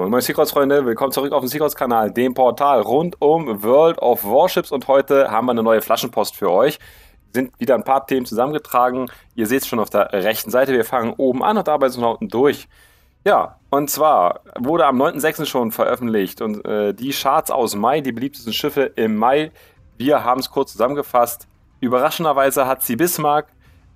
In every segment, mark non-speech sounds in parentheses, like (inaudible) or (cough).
Moin Moin Secrets Freunde, willkommen zurück auf dem Secrets Kanal, dem Portal rund um World of Warships und heute haben wir eine neue Flaschenpost für euch. Sind wieder ein paar Themen zusammengetragen. Ihr seht es schon auf der rechten Seite, wir fangen oben an und arbeiten uns nach unten durch. Ja, und zwar wurde am 9.6. schon veröffentlicht und äh, die Charts aus Mai, die beliebtesten Schiffe im Mai, wir haben es kurz zusammengefasst. Überraschenderweise hat sie Bismarck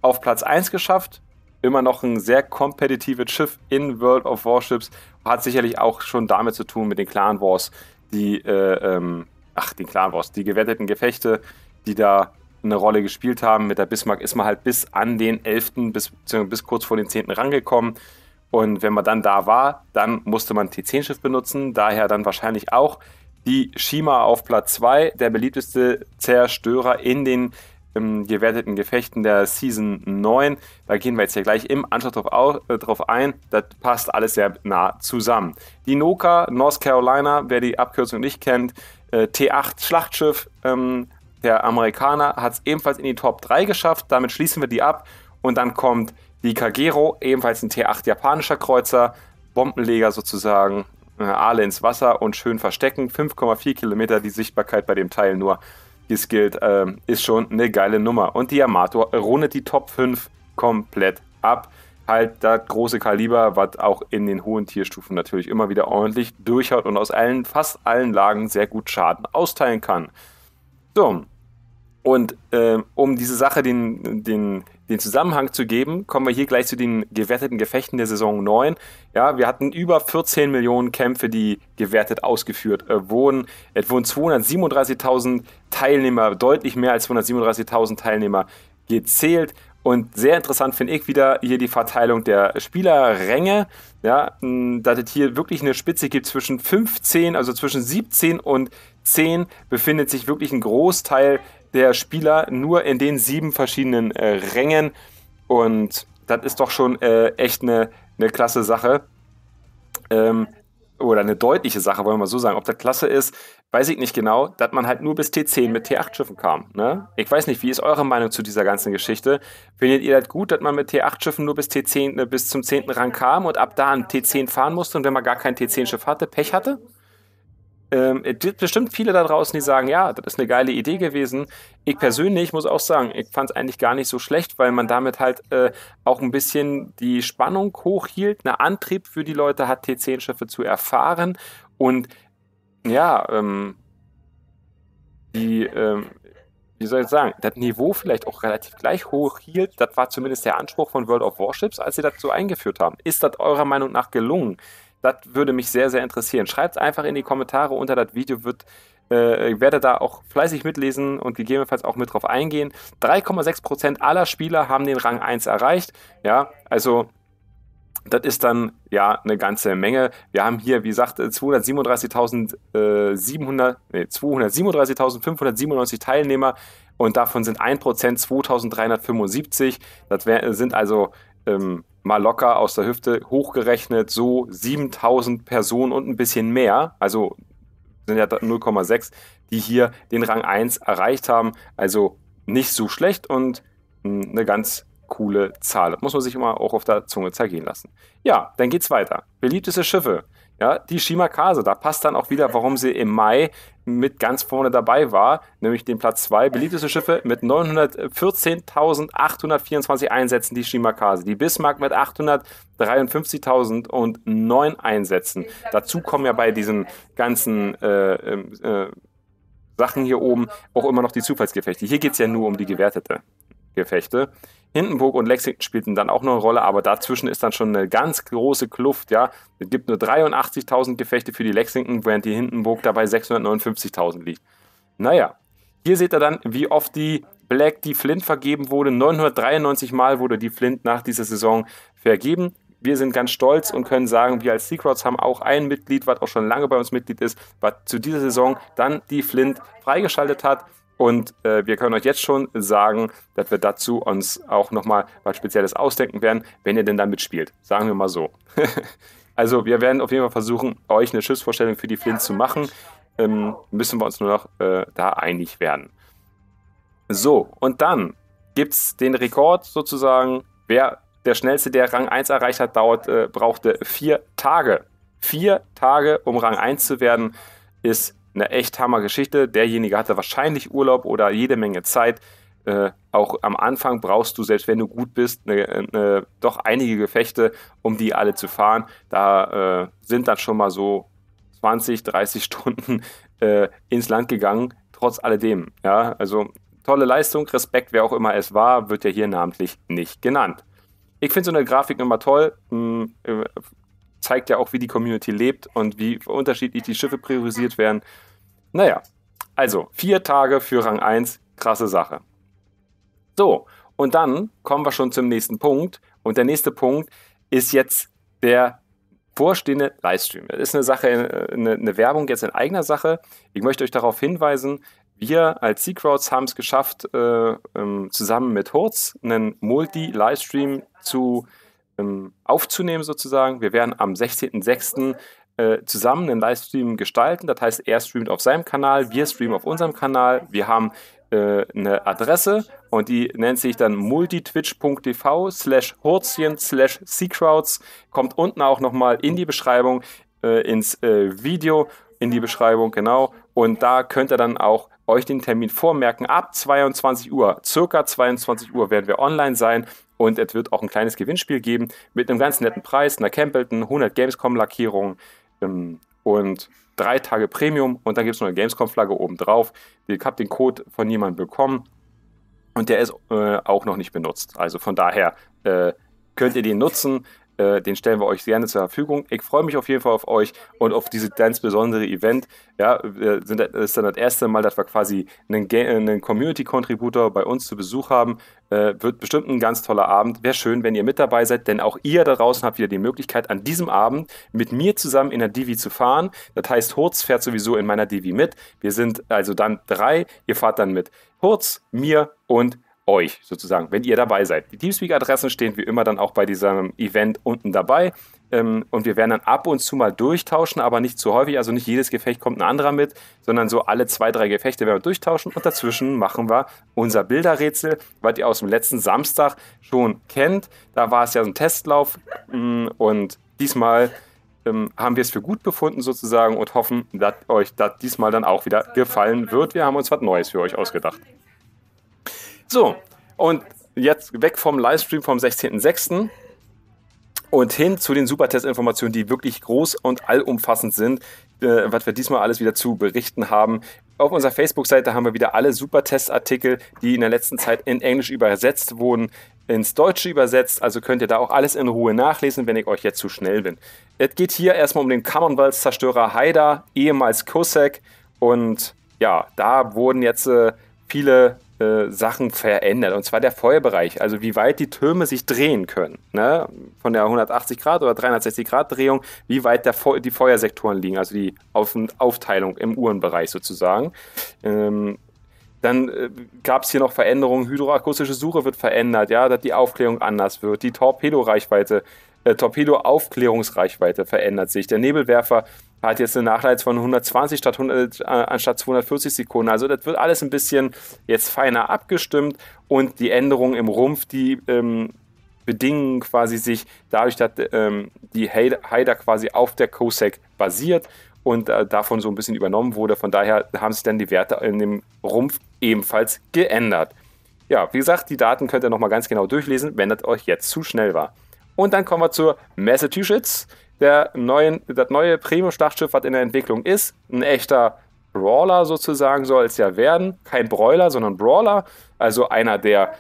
auf Platz 1 geschafft immer noch ein sehr kompetitives Schiff in World of Warships. Hat sicherlich auch schon damit zu tun mit den Clan Wars, die, äh, ähm, ach, den Clan Wars, die gewetteten Gefechte, die da eine Rolle gespielt haben. Mit der Bismarck ist man halt bis an den 11., bis, bis kurz vor den 10. rangekommen. Und wenn man dann da war, dann musste man T10-Schiff benutzen, daher dann wahrscheinlich auch die Shima auf Platz 2, der beliebteste Zerstörer in den im ähm, gewerteten Gefechten der Season 9. Da gehen wir jetzt ja gleich im Anschluss drauf, äh, drauf ein. Das passt alles sehr nah zusammen. Die Noka, North Carolina, wer die Abkürzung nicht kennt, äh, T8 Schlachtschiff ähm, der Amerikaner, hat es ebenfalls in die Top 3 geschafft. Damit schließen wir die ab. Und dann kommt die Kagero, ebenfalls ein T8 japanischer Kreuzer, Bombenleger sozusagen, äh, Alle ins Wasser und schön verstecken. 5,4 Kilometer die Sichtbarkeit bei dem Teil nur die Skilled äh, ist schon eine geile Nummer. Und die Yamato rundet die Top 5 komplett ab. Halt das große Kaliber, was auch in den hohen Tierstufen natürlich immer wieder ordentlich durchhaut und aus allen, fast allen Lagen sehr gut Schaden austeilen kann. So, und äh, um diese Sache den, den, den Zusammenhang zu geben, kommen wir hier gleich zu den gewerteten Gefechten der Saison 9. Ja, wir hatten über 14 Millionen Kämpfe, die gewertet ausgeführt äh, wurden. Es wurden 237.000 Teilnehmer, deutlich mehr als 237.000 Teilnehmer gezählt. Und sehr interessant finde ich wieder hier die Verteilung der Spielerränge. Ja, dass es hier wirklich eine Spitze gibt zwischen 15, also zwischen 17 und 10 befindet sich wirklich ein Großteil der Spieler nur in den sieben verschiedenen äh, Rängen. Und das ist doch schon äh, echt eine, eine klasse Sache. Ähm, oder eine deutliche Sache, wollen wir mal so sagen. Ob das klasse ist, weiß ich nicht genau, dass man halt nur bis T10 mit T8-Schiffen kam. Ne? Ich weiß nicht, wie ist eure Meinung zu dieser ganzen Geschichte? Findet ihr das gut, dass man mit T8-Schiffen nur bis T10, äh, bis zum 10. Rang kam und ab da ein T10 fahren musste und wenn man gar kein T10-Schiff hatte, Pech hatte? Ähm, es gibt bestimmt viele da draußen, die sagen, ja, das ist eine geile Idee gewesen. Ich persönlich muss auch sagen, ich fand es eigentlich gar nicht so schlecht, weil man damit halt äh, auch ein bisschen die Spannung hochhielt, einen Antrieb für die Leute hat, T10-Schiffe zu erfahren. Und ja, ähm, die, ähm, wie soll ich sagen, das Niveau vielleicht auch relativ gleich hochhielt, Das war zumindest der Anspruch von World of Warships, als sie das so eingeführt haben. Ist das eurer Meinung nach gelungen? Das würde mich sehr, sehr interessieren. Schreibt es einfach in die Kommentare unter das Video, wird äh, werde da auch fleißig mitlesen und gegebenenfalls auch mit drauf eingehen. 3,6% aller Spieler haben den Rang 1 erreicht. Ja, also das ist dann ja eine ganze Menge. Wir haben hier, wie gesagt, 237.700, äh, äh, nee, 237.597 Teilnehmer und davon sind 1% 2.375. Das wär, sind also ähm, mal locker aus der Hüfte hochgerechnet so 7000 Personen und ein bisschen mehr, also sind ja 0,6, die hier den Rang 1 erreicht haben. Also nicht so schlecht und hm, eine ganz coole Zahl. muss man sich immer auch auf der Zunge zergehen lassen. Ja, dann geht's weiter. Beliebteste Schiffe. Ja, die Shimakase, da passt dann auch wieder, warum sie im Mai mit ganz vorne dabei war, nämlich den Platz 2, beliebteste Schiffe mit 914.824 Einsätzen, die Shimakase, die Bismarck mit 853.009 Einsätzen. Dazu kommen ja bei diesen ganzen äh, ähm, äh, Sachen hier oben auch immer noch die Zufallsgefechte. Hier geht es ja nur um die gewertete Gefechte. Hindenburg und Lexington spielten dann auch noch eine Rolle, aber dazwischen ist dann schon eine ganz große Kluft, ja. Es gibt nur 83.000 Gefechte für die Lexington, während die Hindenburg dabei 659.000 liegt. Naja, hier seht ihr dann, wie oft die Black, die Flint vergeben wurde. 993 Mal wurde die Flint nach dieser Saison vergeben. Wir sind ganz stolz und können sagen, wir als Secrets haben auch ein Mitglied, was auch schon lange bei uns Mitglied ist, was zu dieser Saison dann die Flint freigeschaltet hat. Und äh, wir können euch jetzt schon sagen, dass wir dazu uns auch nochmal was Spezielles ausdenken werden, wenn ihr denn da mitspielt. Sagen wir mal so. (laughs) also wir werden auf jeden Fall versuchen, euch eine Schiffsvorstellung für die Flint zu machen. Ähm, müssen wir uns nur noch äh, da einig werden. So, und dann gibt es den Rekord sozusagen. Wer der schnellste, der Rang 1 erreicht hat, dauert, äh, brauchte vier Tage. Vier Tage, um Rang 1 zu werden, ist eine echt hammer Geschichte. Derjenige hatte wahrscheinlich Urlaub oder jede Menge Zeit. Äh, auch am Anfang brauchst du, selbst wenn du gut bist, ne, ne, doch einige Gefechte, um die alle zu fahren. Da äh, sind dann schon mal so 20, 30 (laughs) Stunden äh, ins Land gegangen, trotz alledem. Ja, also tolle Leistung, Respekt, wer auch immer es war, wird ja hier namentlich nicht genannt. Ich finde so eine Grafik immer toll. Hm, äh, zeigt ja auch, wie die Community lebt und wie unterschiedlich die Schiffe priorisiert werden. Naja, also vier Tage für Rang 1, krasse Sache. So, und dann kommen wir schon zum nächsten Punkt. Und der nächste Punkt ist jetzt der vorstehende Livestream. Das ist eine Sache, äh, eine, eine Werbung jetzt in eigener Sache. Ich möchte euch darauf hinweisen, wir als Seacrowds haben es geschafft, äh, ähm, zusammen mit Hurz einen Multi-Livestream zu äh, ähm, aufzunehmen sozusagen. Wir werden am 16.06. Äh, zusammen einen Livestream gestalten. Das heißt, er streamt auf seinem Kanal, wir streamen auf unserem Kanal. Wir haben äh, eine Adresse und die nennt sich dann multitwitch.tv slash Hurzchen slash Seacrowds. Kommt unten auch nochmal in die Beschreibung, äh, ins äh, Video, in die Beschreibung, genau. Und da könnt ihr dann auch euch den Termin vormerken. Ab 22 Uhr, circa 22 Uhr werden wir online sein und es wird auch ein kleines Gewinnspiel geben mit einem ganz netten Preis, einer Campbellton, 100 Gamescom-Lackierung ähm, und drei Tage Premium und dann gibt es noch eine Gamescom-Flagge oben drauf. Ich habe den Code von jemandem bekommen und der ist äh, auch noch nicht benutzt. Also von daher äh, könnt ihr den nutzen. Äh, den stellen wir euch gerne zur Verfügung. Ich freue mich auf jeden Fall auf euch und auf dieses ganz besondere Event. Ja, sind, das ist dann das erste Mal, dass wir quasi einen, einen Community-Contributor bei uns zu Besuch haben. Äh, wird bestimmt ein ganz toller Abend. Wäre schön, wenn ihr mit dabei seid, denn auch ihr da draußen habt wieder die Möglichkeit, an diesem Abend mit mir zusammen in der Divi zu fahren. Das heißt, Hurz fährt sowieso in meiner Divi mit. Wir sind also dann drei, ihr fahrt dann mit Hurz, mir und euch sozusagen, wenn ihr dabei seid. Die Teamspeak-Adressen stehen wie immer dann auch bei diesem Event unten dabei. Ähm, und wir werden dann ab und zu mal durchtauschen, aber nicht zu häufig. Also nicht jedes Gefecht kommt ein anderer mit, sondern so alle zwei, drei Gefechte werden wir durchtauschen. Und dazwischen machen wir unser Bilderrätsel, was ihr aus dem letzten Samstag schon kennt. Da war es ja so ein Testlauf. Mm, und diesmal ähm, haben wir es für gut befunden sozusagen und hoffen, dass euch das diesmal dann auch wieder gefallen wird. Wir haben uns was Neues für euch ausgedacht. So, und jetzt weg vom Livestream vom 16.06. und hin zu den Supertest-Informationen, die wirklich groß und allumfassend sind, äh, was wir diesmal alles wieder zu berichten haben. Auf unserer Facebook-Seite haben wir wieder alle Supertest-Artikel, die in der letzten Zeit in Englisch übersetzt wurden, ins Deutsche übersetzt. Also könnt ihr da auch alles in Ruhe nachlesen, wenn ich euch jetzt zu schnell bin. Es geht hier erstmal um den Commonwealth-Zerstörer Haida, ehemals Cossack. Und ja, da wurden jetzt äh, viele äh, Sachen verändert. Und zwar der Feuerbereich, also wie weit die Türme sich drehen können. Ne? Von der 180 Grad oder 360 Grad Drehung, wie weit Fe die Feuersektoren liegen, also die Auf Aufteilung im Uhrenbereich sozusagen. Ähm, dann äh, gab es hier noch Veränderungen, hydroakustische Suche wird verändert, ja, dass die Aufklärung anders wird, die Torpedoreichweite äh, Torpedo-Aufklärungsreichweite verändert sich. Der Nebelwerfer hat jetzt eine Nachleitung von 120 statt 100, äh, anstatt 240 Sekunden. Also das wird alles ein bisschen jetzt feiner abgestimmt und die Änderungen im Rumpf, die ähm, bedingen quasi sich dadurch, dass ähm, die Haider quasi auf der COSEC basiert und äh, davon so ein bisschen übernommen wurde. Von daher haben sich dann die Werte in dem Rumpf ebenfalls geändert. Ja, wie gesagt, die Daten könnt ihr nochmal ganz genau durchlesen, wenn das euch jetzt zu schnell war. Und dann kommen wir zur Massachusetts. Der neuen, das neue Premium-Schlachtschiff, was in der Entwicklung ist. Ein echter Brawler sozusagen soll es ja werden. Kein Broiler, sondern Brawler. Also einer, der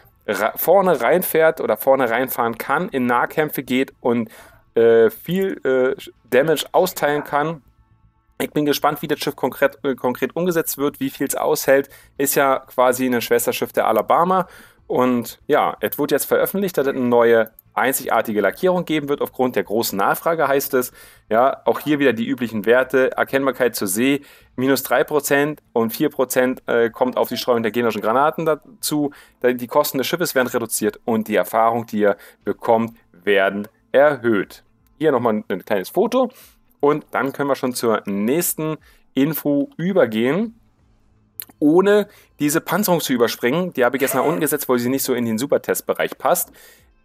vorne reinfährt oder vorne reinfahren kann, in Nahkämpfe geht und äh, viel äh, Damage austeilen kann. Ich bin gespannt, wie das Schiff konkret, äh, konkret umgesetzt wird, wie viel es aushält. Ist ja quasi ein Schwesterschiff der Alabama. Und ja, es wurde jetzt veröffentlicht, dass es eine neue einzigartige Lackierung geben wird aufgrund der großen Nachfrage, heißt es. Ja, auch hier wieder die üblichen Werte. Erkennbarkeit zur See minus 3% und 4% äh, kommt auf die Streuung der genischen Granaten dazu. Die Kosten des Schiffes werden reduziert und die Erfahrung, die ihr bekommt, werden erhöht. Hier nochmal ein, ein kleines Foto und dann können wir schon zur nächsten Info übergehen ohne diese Panzerung zu überspringen. Die habe ich jetzt nach unten gesetzt, weil sie nicht so in den Supertestbereich passt.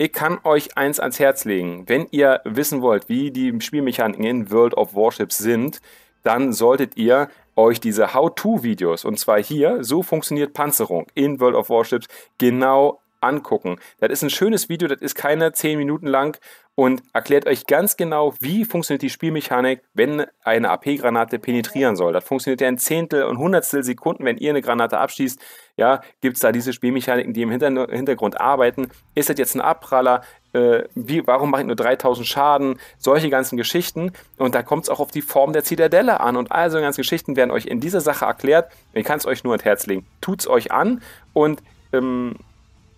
Ich kann euch eins ans Herz legen. Wenn ihr wissen wollt, wie die Spielmechaniken in World of Warships sind, dann solltet ihr euch diese How-To-Videos, und zwar hier, so funktioniert Panzerung in World of Warships, genau angucken. Das ist ein schönes Video, das ist keine 10 Minuten lang und erklärt euch ganz genau, wie funktioniert die Spielmechanik, wenn eine AP-Granate penetrieren soll. Das funktioniert ja in Zehntel und Hundertstel Sekunden, wenn ihr eine Granate abschießt. Ja, gibt es da diese Spielmechaniken, die im Hintergrund arbeiten? Ist das jetzt ein Abpraller? Äh, wie, warum mache ich nur 3000 Schaden? Solche ganzen Geschichten. Und da kommt es auch auf die Form der Zitadelle an. Und all so ganzen Geschichten werden euch in dieser Sache erklärt. Ich kann es euch nur ans Herz legen. Tut es euch an und ähm,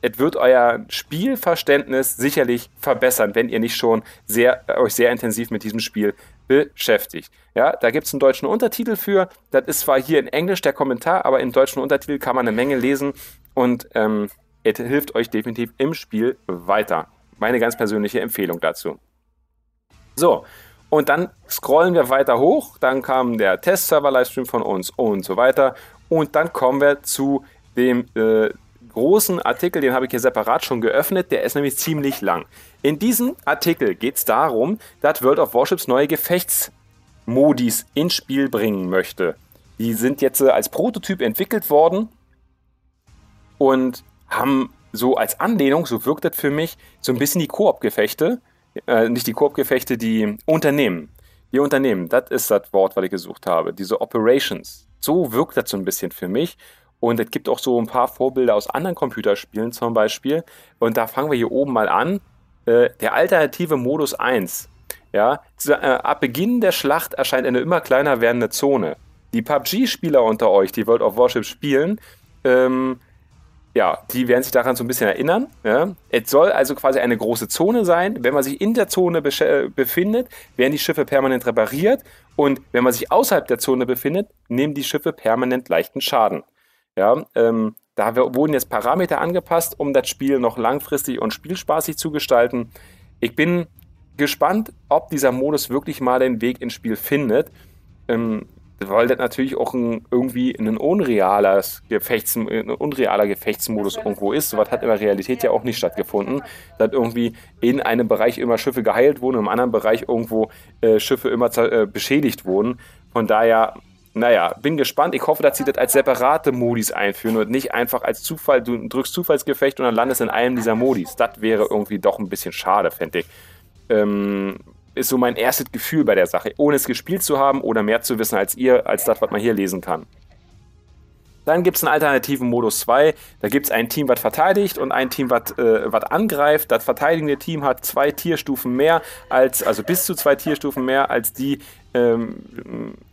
es wird euer Spielverständnis sicherlich verbessern, wenn ihr nicht schon sehr, äh, euch sehr intensiv mit diesem Spiel beschäftigt. Ja, da gibt es einen deutschen Untertitel für. Das ist zwar hier in Englisch der Kommentar, aber im deutschen Untertitel kann man eine Menge lesen und ähm, es hilft euch definitiv im Spiel weiter. Meine ganz persönliche Empfehlung dazu. So, und dann scrollen wir weiter hoch. Dann kam der Test-Server-Livestream von uns und so weiter. Und dann kommen wir zu dem äh, großen Artikel, den habe ich hier separat schon geöffnet, der ist nämlich ziemlich lang. In diesem Artikel geht es darum, dass World of Warships neue Gefechtsmodis ins Spiel bringen möchte. Die sind jetzt äh, als Prototyp entwickelt worden und haben so als Anlehnung, so wirkt das für mich, so ein bisschen die Koop-Gefechte, äh, nicht die Koop-Gefechte, die Unternehmen. Die Unternehmen, das ist das Wort, was ich gesucht habe, diese Operations. So wirkt das so ein bisschen für mich. Und es gibt auch so ein paar Vorbilder aus anderen Computerspielen zum Beispiel. Und da fangen wir hier oben mal an. Äh, der alternative Modus 1. Ja, äh, ab Beginn der Schlacht erscheint eine immer kleiner werdende Zone. Die PUBG-Spieler unter euch, die World of Warships spielen, ähm, ja, die werden sich daran so ein bisschen erinnern. Ja. Es soll also quasi eine große Zone sein. Wenn man sich in der Zone äh, befindet, werden die Schiffe permanent repariert. Und wenn man sich außerhalb der Zone befindet, nehmen die Schiffe permanent leichten Schaden. Ja, ähm, da wurden jetzt Parameter angepasst, um das Spiel noch langfristig und spielspaßig zu gestalten. Ich bin gespannt, ob dieser Modus wirklich mal den Weg ins Spiel findet. Ähm, weil das natürlich auch ein, irgendwie ein unrealer, Gefechts, ein unrealer Gefechtsmodus irgendwo ist. So was hat in der Realität ja auch nicht stattgefunden. Dass irgendwie in einem Bereich immer Schiffe geheilt wurden, im anderen Bereich irgendwo äh, Schiffe immer äh, beschädigt wurden. Von daher naja, bin gespannt. Ich hoffe, dass sie das als separate Modis einführen und nicht einfach als Zufall, du drückst Zufallsgefecht und dann landest in einem dieser Modis. Das wäre irgendwie doch ein bisschen schade, fände ich. Ähm, ist so mein erstes Gefühl bei der Sache, ohne es gespielt zu haben oder mehr zu wissen als ihr, als das, was man hier lesen kann. Dann gibt es einen alternativen Modus 2. Da gibt es ein Team, was verteidigt und ein Team, was äh, angreift. Das verteidigende Team hat zwei Tierstufen mehr als, also bis zu zwei Tierstufen mehr als die ähm,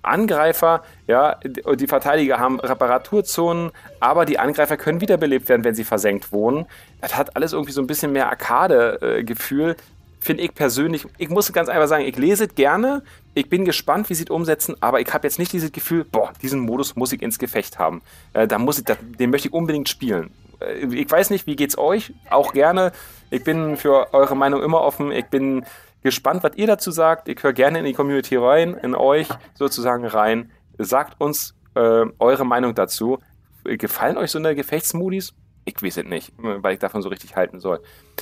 Angreifer. Ja, die Verteidiger haben Reparaturzonen, aber die Angreifer können wiederbelebt werden, wenn sie versenkt wohnen. Das hat alles irgendwie so ein bisschen mehr Arcade-Gefühl. Äh, finde ich persönlich, ich muss ganz einfach sagen, ich lese es gerne, ich bin gespannt, wie sie es umsetzen, aber ich habe jetzt nicht dieses Gefühl, boah, diesen Modus muss ich ins Gefecht haben. Äh, da muss ich, da, den möchte ich unbedingt spielen. Äh, ich weiß nicht, wie geht's euch? Auch gerne. Ich bin für eure Meinung immer offen. Ich bin gespannt, was ihr dazu sagt. Ich höre gerne in die Community rein, in euch sozusagen rein. Sagt uns äh, eure Meinung dazu. Gefallen euch so eine Gefechtsmodis? ich weiß es nicht, weil ich davon so richtig halten soll.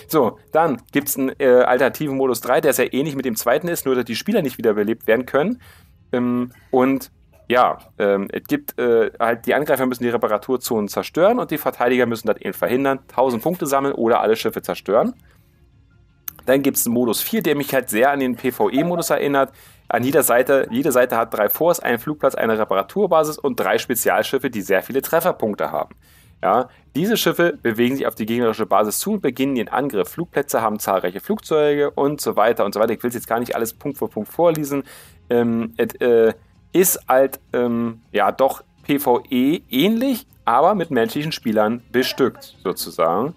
So, dann gibt es einen äh, alternativen Modus 3, der sehr ähnlich mit dem zweiten ist, nur dass die Spieler nicht wiederbelebt werden können. Ähm, und ja, ähm, es gibt äh, halt, die Angreifer müssen die Reparaturzonen zerstören und die Verteidiger müssen das eben verhindern, 1000 Punkte sammeln oder alle Schiffe zerstören. Dann gibt es einen Modus 4, der mich halt sehr an den PvE-Modus erinnert. An jeder Seite, jede Seite hat drei Forts, einen Flugplatz, eine Reparaturbasis und drei Spezialschiffe, die sehr viele Trefferpunkte haben. Ja, diese Schiffe bewegen sich auf die gegnerische Basis zu und beginnen den Angriff. Flugplätze haben zahlreiche Flugzeuge und so weiter und so weiter. Ich will es jetzt gar nicht alles Punkt für Punkt vorlesen. Ähm, et, äh, ist halt ähm, ja doch PvE ähnlich, aber mit menschlichen Spielern bestückt sozusagen.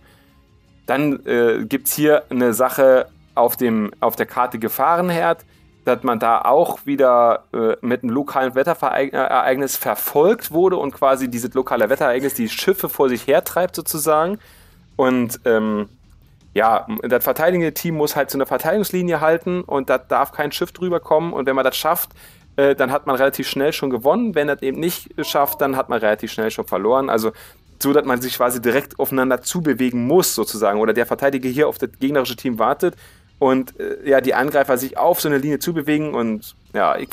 Dann äh, gibt es hier eine Sache auf, dem, auf der Karte Gefahrenherd dass man da auch wieder äh, mit einem lokalen Wetterereignis verfolgt wurde und quasi dieses lokale Wetterereignis die Schiffe vor sich hertreibt sozusagen. Und ähm, ja, das verteidigende Team muss halt zu so einer Verteidigungslinie halten und da darf kein Schiff drüber kommen. Und wenn man das schafft, äh, dann hat man relativ schnell schon gewonnen. Wenn das eben nicht schafft, dann hat man relativ schnell schon verloren. Also so, dass man sich quasi direkt aufeinander zubewegen muss sozusagen. Oder der Verteidiger hier auf das gegnerische Team wartet und äh, ja, die Angreifer sich auf so eine Linie zubewegen und ja, ich,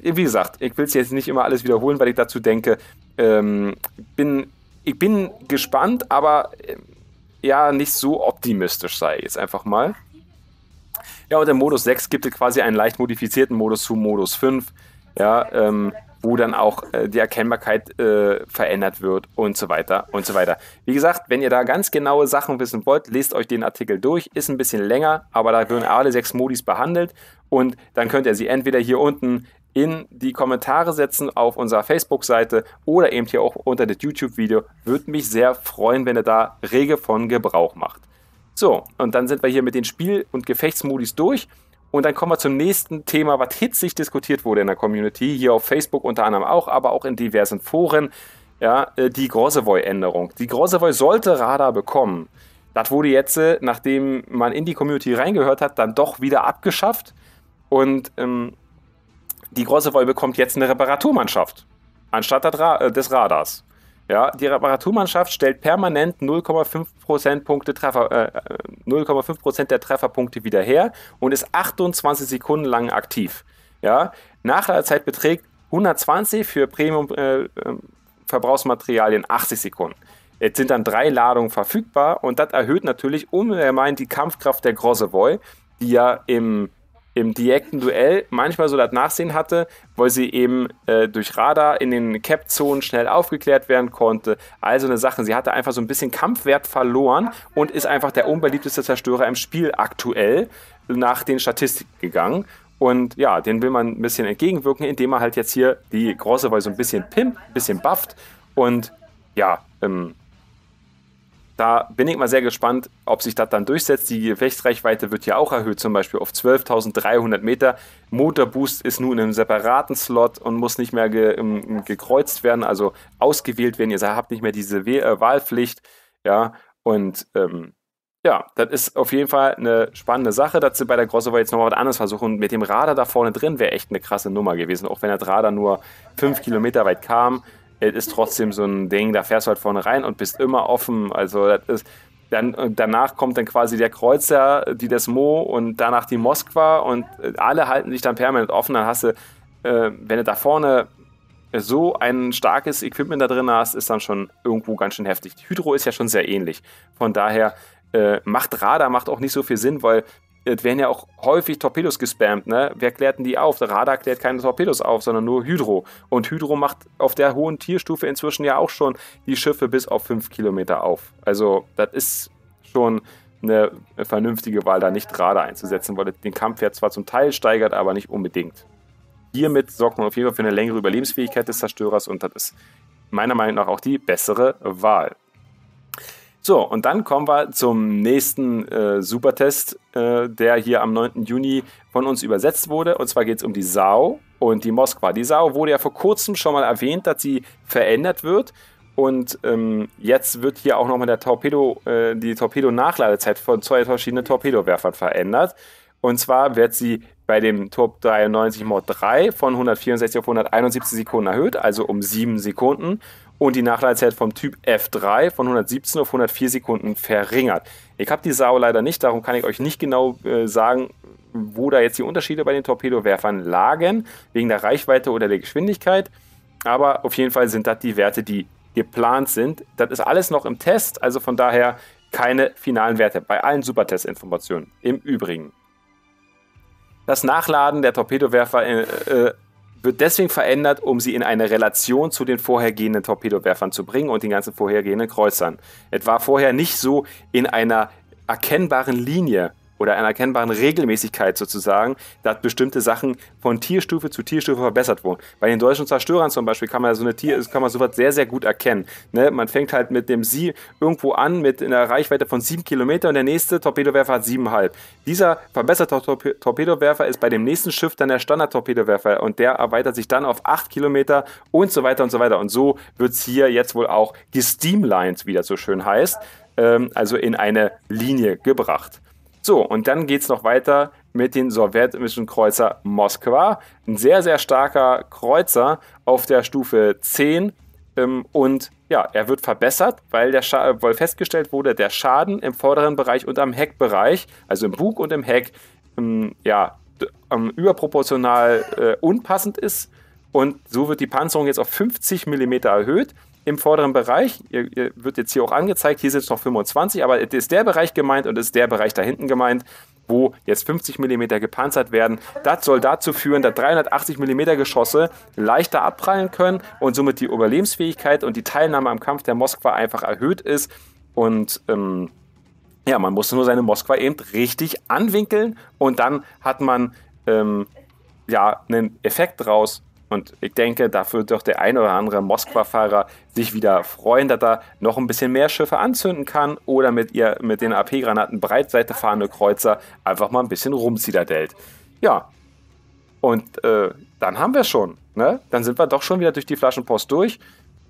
äh, wie gesagt, ich will es jetzt nicht immer alles wiederholen, weil ich dazu denke, ähm, bin, ich bin gespannt, aber äh, ja, nicht so optimistisch sei jetzt einfach mal. Ja, und der Modus 6 gibt es quasi einen leicht modifizierten Modus zu Modus 5. Ja, ähm, wo dann auch äh, die Erkennbarkeit äh, verändert wird und so weiter und so weiter. Wie gesagt, wenn ihr da ganz genaue Sachen wissen wollt, lest euch den Artikel durch. Ist ein bisschen länger, aber da werden alle sechs Modis behandelt und dann könnt ihr sie entweder hier unten in die Kommentare setzen auf unserer Facebook-Seite oder eben hier auch unter das YouTube-Video. Würde mich sehr freuen, wenn ihr da rege von Gebrauch macht. So, und dann sind wir hier mit den Spiel- und Gefechtsmodis durch. Und dann kommen wir zum nächsten Thema, was hitzig diskutiert wurde in der Community, hier auf Facebook unter anderem auch, aber auch in diversen Foren. Ja, äh, die Grossevoy-Änderung. Die Grossevoy sollte Radar bekommen. Das wurde jetzt, äh, nachdem man in die Community reingehört hat, dann doch wieder abgeschafft. Und ähm, die Grossevoy bekommt jetzt eine Reparaturmannschaft anstatt äh, des Radars. Ja, die Reparaturmannschaft stellt permanent 0,5 Prozentpunkte Treffer, äh, 0,5 äh, Prozent der Trefferpunkte wieder her und ist 28 Sekunden lang aktiv. Ja, Nachladezeit beträgt 120 für Premium äh, ähm, Verbrauchsmaterialien 80 Sekunden. Jetzt sind dann drei Ladungen verfügbar und das erhöht natürlich ungemein die Kampfkraft der Grosse Grossevoy, die ja im im direkten Duell manchmal so das Nachsehen hatte, weil sie eben äh, durch Radar in den Cap-Zonen schnell aufgeklärt werden konnte. Also eine Sache, sie hatte einfach so ein bisschen Kampfwert verloren und ist einfach der unbeliebteste Zerstörer im Spiel aktuell nach den Statistiken gegangen. Und ja, den will man ein bisschen entgegenwirken, indem man halt jetzt hier die große Weise so ein bisschen pimpt, ein bisschen bufft und ja, ähm, da bin ich mal sehr gespannt, ob sich das dann durchsetzt. Die Gefechtsreichweite wird ja auch erhöht, zum Beispiel auf 12.300 Meter. Motorboost ist nun in einem separaten Slot und muss nicht mehr ge, um, ähm, gekreuzt werden, also ausgewählt werden. Ihr habt nicht mehr diese äh, Wahlpflicht. Ja, und ähm, ja, das ist auf jeden Fall eine spannende Sache, dass sie bei der Crossover jetzt nochmal was anderes versuchen. mit dem Radar da vorne drin wäre echt eine krasse Nummer gewesen, auch wenn das Radar nur 5 Kilometer weit kam es ist trotzdem so ein Ding, da fährst du halt vorne rein und bist immer offen. Also das ist, dann, danach kommt dann quasi der Kreuzer, die Desmo und danach die Moskwa und äh, alle halten sich dann permanent offen. Dann hast du, äh, wenn du da vorne so ein starkes Equipment da drin hast, ist dann schon irgendwo ganz schön heftig. Die Hydro ist ja schon sehr ähnlich. Von daher äh, macht Radar macht auch nicht so viel Sinn, weil es werden ja auch häufig Torpedos gespammt. Ne? Wer klärt denn die auf? Der Radar klärt keine Torpedos auf, sondern nur Hydro. Und Hydro macht auf der hohen Tierstufe inzwischen ja auch schon die Schiffe bis auf 5 Kilometer auf. Also das ist schon eine vernünftige Wahl, da nicht Radar einzusetzen, weil den Kampf ja zwar zum Teil steigert, aber nicht unbedingt. Hiermit sorgt man auf jeden Fall für eine längere Überlebensfähigkeit des Zerstörers und das ist meiner Meinung nach auch die bessere Wahl. So, und dann kommen wir zum nächsten äh, Supertest, äh, der hier am 9. Juni von uns übersetzt wurde. Und zwar geht es um die Sau und die Moskwa. Die Sau wurde ja vor kurzem schon mal erwähnt, dass sie verändert wird. Und ähm, jetzt wird hier auch nochmal der Torpedo, äh, die Torpedo-Nachladezeit von zwei verschiedenen Torpedowerfern verändert. Und zwar wird sie bei dem Top 93 Mod 3 von 164 auf 171 Sekunden erhöht, also um 7 Sekunden und die Nachladezeit vom Typ F3 von 117 auf 104 Sekunden verringert. Ich habe die Sau leider nicht, darum kann ich euch nicht genau äh, sagen, wo da jetzt die Unterschiede bei den Torpedowerfern lagen, wegen der Reichweite oder der Geschwindigkeit. Aber auf jeden Fall sind das die Werte, die geplant sind. Das ist alles noch im Test, also von daher keine finalen Werte bei allen Supertest-Informationen. Im Übrigen. Das Nachladen der Torpedowerfer äh, äh wird deswegen verändert, um sie in eine Relation zu den vorhergehenden Torpedowerfern zu bringen und den ganzen vorhergehenden Kreuzern. Es war vorher nicht so in einer erkennbaren Linie oder einer erkennbaren Regelmäßigkeit sozusagen, dass bestimmte Sachen von Tierstufe zu Tierstufe verbessert wurden. Bei den deutschen Zerstörern zum Beispiel kann man so eine Tier, kann man sowas sehr, sehr gut erkennen. Ne? Man fängt halt mit dem Sie irgendwo an, mit einer Reichweite von sieben Kilometer und der nächste Torpedowerfer hat siebenhalb. Dieser verbesserte Torpe Torpedowerfer ist bei dem nächsten Schiff dann der Standard-Torpedowerfer und der erweitert sich dann auf acht Kilometer und so weiter und so weiter. Und so wird es hier jetzt wohl auch gesteamlined, wie das so schön heißt, ähm, also in eine Linie gebracht. So, und dann geht es noch weiter mit den sowjetischen Kreuzer Moskwa. Ein sehr, sehr starker Kreuzer auf der Stufe 10. Ähm, und ja, er wird verbessert, weil, der äh, weil festgestellt wurde, der Schaden im vorderen Bereich und am Heckbereich, also im Bug und im Heck, ähm, ja, ähm, überproportional äh, unpassend ist. Und so wird die Panzerung jetzt auf 50 mm erhöht im vorderen Bereich. Ihr, ihr, wird jetzt hier auch angezeigt, hier sind es noch 25, aber es ist der Bereich gemeint und es ist der Bereich da hinten gemeint, wo jetzt 50 mm gepanzert werden. Das soll dazu führen, dass 380 mm Geschosse leichter abprallen können und somit die Überlebensfähigkeit und die Teilnahme am Kampf der Moskwa einfach erhöht ist. Und ähm, ja, man muss nur seine Moskwa eben richtig anwinkeln und dann hat man ähm, ja einen Effekt draus, und ich denke, dafür wird doch der ein oder andere Moskwa-Fahrer sich wieder freuen, dass er noch ein bisschen mehr Schiffe anzünden kann oder mit, ihr, mit den AP-Granaten Breitseite fahrende Kreuzer einfach mal ein bisschen rumzidadelt. Ja, und äh, dann haben wir schon. Ne? Dann sind wir doch schon wieder durch die Flaschenpost durch.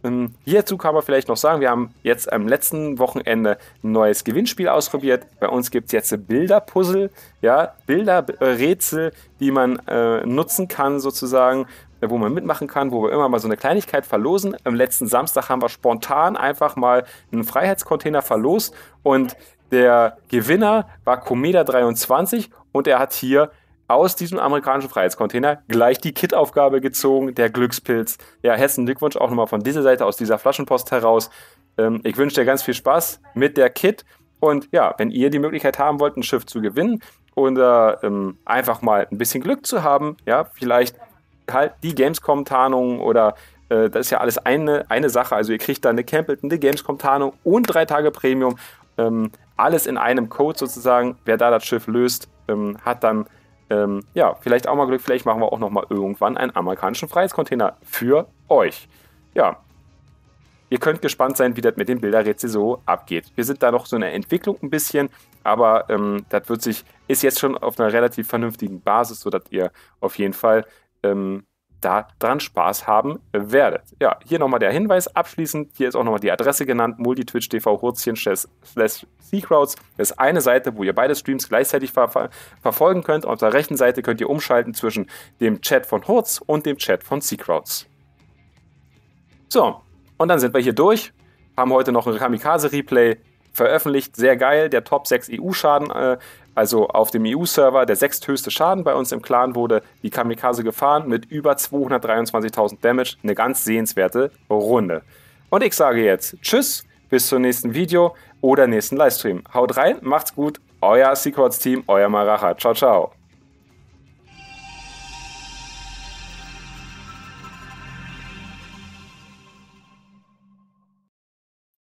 Ähm, hierzu kann man vielleicht noch sagen, wir haben jetzt am letzten Wochenende ein neues Gewinnspiel ausprobiert. Bei uns gibt es jetzt Bilderpuzzle, ja, Bilderrätsel, die man äh, nutzen kann sozusagen, äh, wo man mitmachen kann, wo wir immer mal so eine Kleinigkeit verlosen. Am letzten Samstag haben wir spontan einfach mal einen Freiheitscontainer verlost und der Gewinner war Comeda 23 und er hat hier aus diesem amerikanischen Freiheitscontainer gleich die Kit-Aufgabe gezogen, der Glückspilz. Ja, herzlichen Glückwunsch auch nochmal von dieser Seite, aus dieser Flaschenpost heraus. Ähm, ich wünsche dir ganz viel Spaß mit der Kit. Und ja, wenn ihr die Möglichkeit haben wollt, ein Schiff zu gewinnen oder äh, ähm, einfach mal ein bisschen Glück zu haben, ja, vielleicht halt die Gamescom-Tarnung oder äh, das ist ja alles eine, eine Sache. Also ihr kriegt da eine Campbellton, eine Gamescom-Tarnung und drei Tage Premium. Ähm, alles in einem Code sozusagen. Wer da das Schiff löst, ähm, hat dann ähm, ja vielleicht auch mal Glück. Vielleicht machen wir auch noch mal irgendwann einen amerikanischen Freiheitscontainer für euch. Ja. Ihr könnt gespannt sein, wie das mit dem Bilderrätsel so abgeht. Wir sind da noch so in der Entwicklung ein bisschen, aber ähm, das wird sich, ist jetzt schon auf einer relativ vernünftigen Basis, sodass ihr auf jeden Fall ähm, dran Spaß haben werdet. Ja, hier nochmal der Hinweis abschließend. Hier ist auch nochmal die Adresse genannt: multitwitch.tv hurzchen slash Das ist eine Seite, wo ihr beide Streams gleichzeitig ver ver verfolgen könnt. Auf der rechten Seite könnt ihr umschalten zwischen dem Chat von Hurz und dem Chat von ccrowds. So, und dann sind wir hier durch. Haben heute noch ein Kamikaze-Replay veröffentlicht. Sehr geil. Der Top 6 EU-Schaden äh, also auf dem EU-Server, der sechsthöchste Schaden bei uns im Clan wurde die Kamikaze gefahren mit über 223.000 Damage. Eine ganz sehenswerte Runde. Und ich sage jetzt Tschüss, bis zum nächsten Video oder nächsten Livestream. Haut rein, macht's gut, euer Secrets Team, euer Maracha. Ciao, ciao.